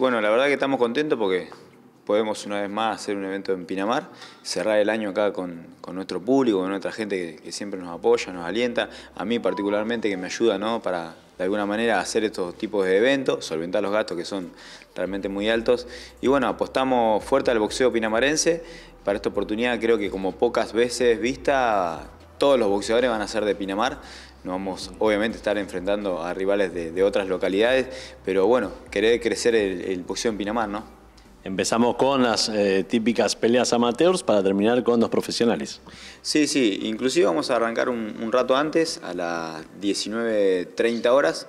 Bueno, la verdad que estamos contentos porque podemos una vez más hacer un evento en Pinamar, cerrar el año acá con, nuestro público, con nuestra gente que, siempre nos apoya, nos alienta, a mí particularmente que me ayuda ¿no? para de alguna manera hacer estos tipos de eventos, solventar los gastos que son realmente muy altos. Y bueno, apostamos fuerte al boxeo pinamarense, para esta oportunidad creo que como pocas veces vista, todos los boxeadores van a ser de Pinamar no vamos obviamente a estar enfrentando a rivales de, otras localidades, pero bueno, querer crecer el, el boxeo en Pinamar, ¿no? Empezamos con las eh, típicas peleas amateurs para terminar con los profesionales. Sí, sí, inclusive vamos a arrancar un, rato antes, a las 19.30 horas.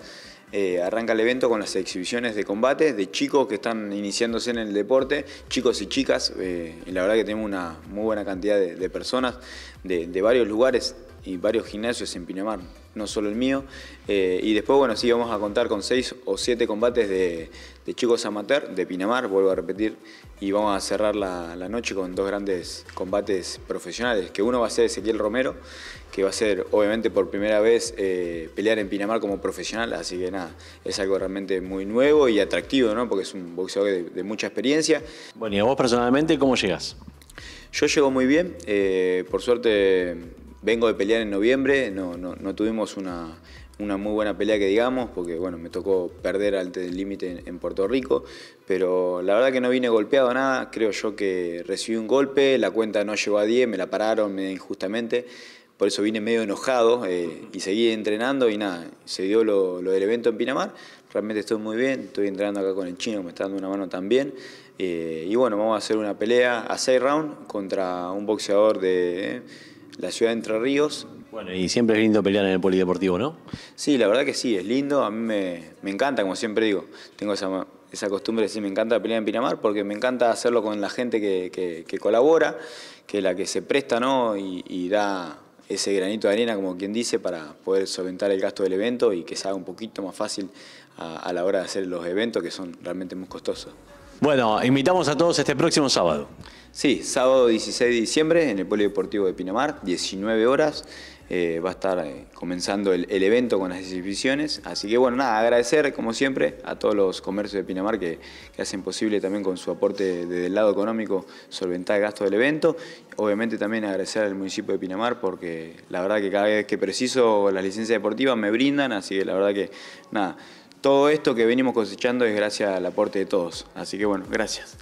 Eh, arranca el evento con las exhibiciones de combate de chicos que están iniciándose en el deporte, chicos y chicas. Eh, y la verdad que tenemos una muy buena cantidad de, personas de, varios lugares, y varios gimnasios en Pinamar, no solo el mío. Eh, y después, bueno, sí, vamos a contar con seis o siete combates de, chicos amateur de Pinamar, vuelvo a repetir, y vamos a cerrar la, noche con dos grandes combates profesionales, que uno va a ser Ezequiel Romero, que va a ser obviamente por primera vez eh, pelear en Pinamar como profesional, así que nada, es algo realmente muy nuevo y atractivo, ¿no? Porque es un boxeador de, mucha experiencia. Bueno, y a vos personalmente, ¿cómo llegas? Yo llego muy bien, eh, por suerte vengo de pelear en noviembre, no, no, tuvimos una, muy buena pelea que digamos, porque bueno, me tocó perder al límite en, Puerto Rico, pero la verdad que no vine golpeado nada, creo yo que recibí un golpe, la cuenta no llegó a 10, me la pararon injustamente, por eso vine medio enojado eh, y seguí entrenando y nada, se dio lo, del evento en Pinamar, realmente estoy muy bien, estoy entrenando acá con el chino me está dando una mano también. Eh, y bueno, vamos a hacer una pelea a 6 rounds contra un boxeador de la ciudad de Entre Ríos. Bueno, y siempre es lindo pelear en el polideportivo, ¿no? Sí, la verdad que sí, es lindo. A mí me, encanta, como siempre digo. Tengo esa, esa costumbre de decir, me encanta pelear en Pinamar porque me encanta hacerlo con la gente que, colabora, que es la que se presta, ¿no? Y, da ese granito de arena, como quien dice, para poder solventar el gasto del evento y que se haga un poquito más fácil a, a la hora de hacer los eventos que son realmente muy costosos. Bueno, invitamos a todos este próximo sábado. Sí, sábado 16 de diciembre en el Polideportivo de Pinamar, 19 horas. Eh, va a estar eh, comenzando el, evento con las exhibiciones. Así que bueno, nada, agradecer como siempre a todos los comercios de Pinamar que, que hacen posible también con su aporte desde el lado económico solventar el gasto del evento. Obviamente también agradecer al municipio de Pinamar porque la verdad que cada vez que preciso las licencias deportivas me brindan, así que la verdad que nada todo esto que venimos cosechando es gracias al aporte de todos. Así que bueno, gracias.